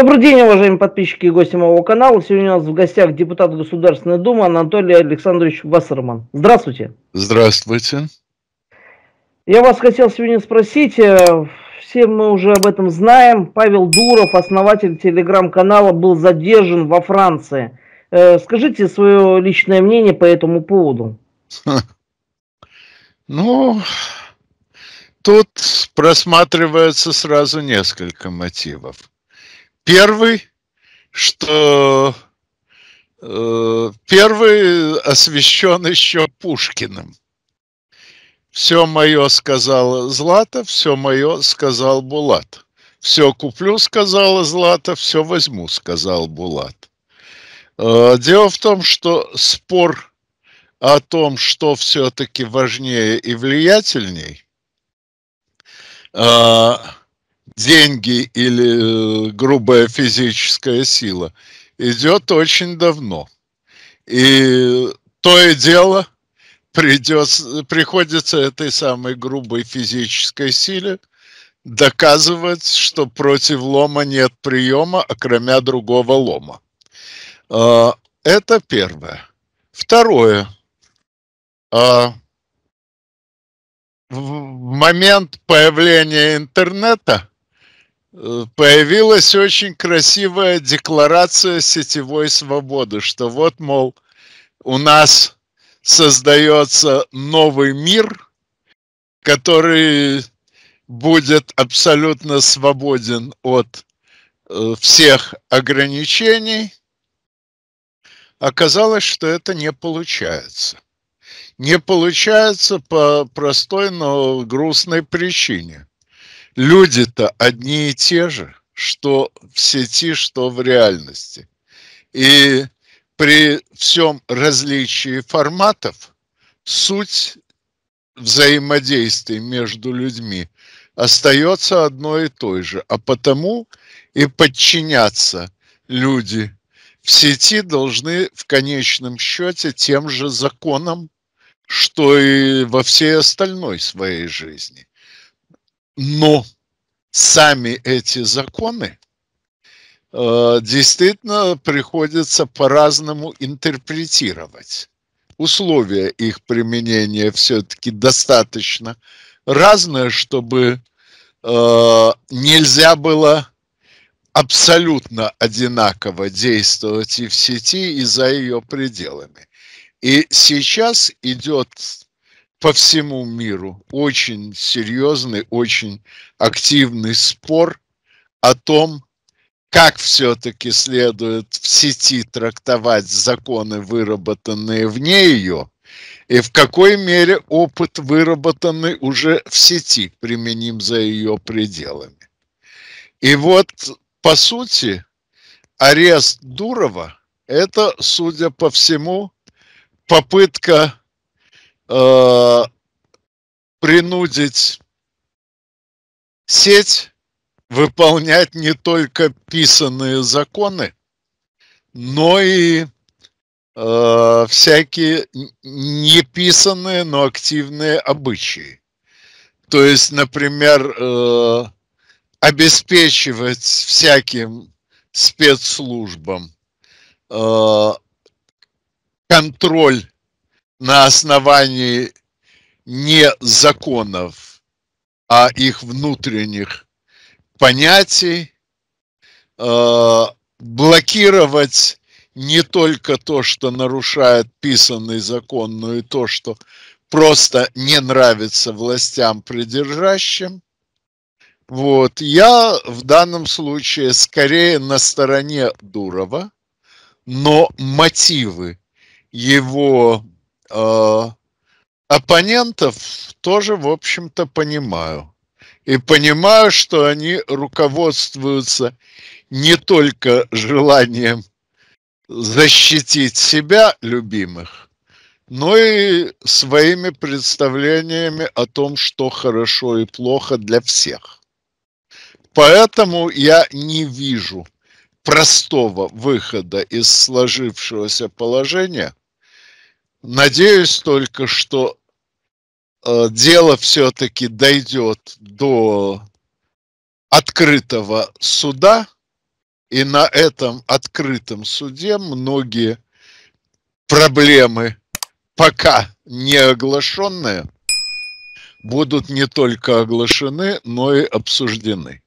Добрый день, уважаемые подписчики и гости моего канала. Сегодня у нас в гостях депутат Государственной Думы Анатолий Александрович Вассерман. Здравствуйте. Здравствуйте. Я вас хотел сегодня спросить, э, все мы уже об этом знаем, Павел Дуров, основатель телеграм-канала, был задержан во Франции. Э, скажите свое личное мнение по этому поводу. Ну, тут просматривается сразу несколько мотивов. Первый, что э, первый освещен еще Пушкиным. Все мое сказала Злата, все мое сказал Булат. Все куплю, сказала Злата, все возьму, сказал Булат. Э, дело в том, что спор о том, что все-таки важнее и влиятельней, э, деньги или э, грубая физическая сила, идет очень давно. И то и дело придется, приходится этой самой грубой физической силе доказывать, что против лома нет приема, окромя другого лома. А, это первое. Второе. А, в момент появления интернета появилась очень красивая декларация сетевой свободы, что вот, мол, у нас создается новый мир, который будет абсолютно свободен от э, всех ограничений. Оказалось, что это не получается. Не получается по простой, но грустной причине люди-то одни и те же, что в сети, что в реальности. И при всем различии форматов суть взаимодействия между людьми остается одной и той же, а потому и подчиняться люди в сети должны в конечном счете тем же законам, что и во всей остальной своей жизни. Но сами эти законы э, действительно приходится по-разному интерпретировать. Условия их применения все-таки достаточно разные, чтобы э, нельзя было абсолютно одинаково действовать и в сети, и за ее пределами. И сейчас идет по всему миру очень серьезный, очень активный спор о том, как все-таки следует в сети трактовать законы, выработанные вне ее, и в какой мере опыт, выработанный уже в сети, применим за ее пределами. И вот, по сути, арест Дурова – это, судя по всему, попытка э, принудить сеть выполнять не только писанные законы, но и э, всякие неписанные, но активные обычаи. То есть, например, э, обеспечивать всяким спецслужбам э, контроль на основании не законов, а их внутренних понятий, э, блокировать не только то, что нарушает писанный закон, но и то, что просто не нравится властям придержащим. Вот. Я в данном случае скорее на стороне Дурова, но мотивы его а, оппонентов тоже, в общем-то, понимаю. И понимаю, что они руководствуются не только желанием защитить себя, любимых, но и своими представлениями о том, что хорошо и плохо для всех. Поэтому я не вижу простого выхода из сложившегося положения, Надеюсь только, что э, дело все-таки дойдет до открытого суда, и на этом открытом суде многие проблемы, пока не оглашенные, будут не только оглашены, но и обсуждены.